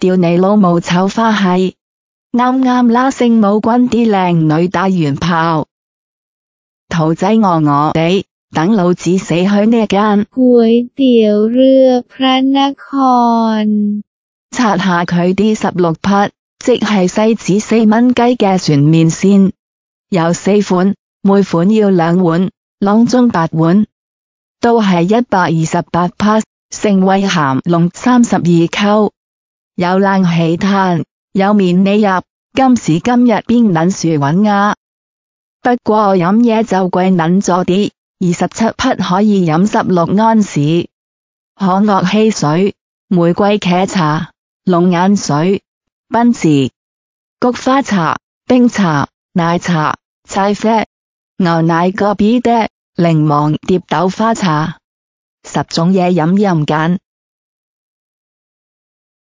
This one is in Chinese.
屌你老母丑花系，啱啱拉圣母军啲靓女打完炮，桃仔饿饿地等老子死去呢一间。拆下佢啲十六匹，即系细子四蚊鸡嘅船面线，有四款，每款要两碗，囊中八碗，都系一百二十八匹，盛惠咸龙三十二扣。有冷气叹，有面你入，今时今日边撚薯稳啊？不过饮嘢就贵撚咗啲，二十七匹可以饮十六安士。可乐汽水、玫瑰茄茶、龙眼水、奔士、菊花茶、冰茶、奶茶、菜啡、牛奶个 B 的、柠檬蝶豆花茶，十种嘢饮任拣。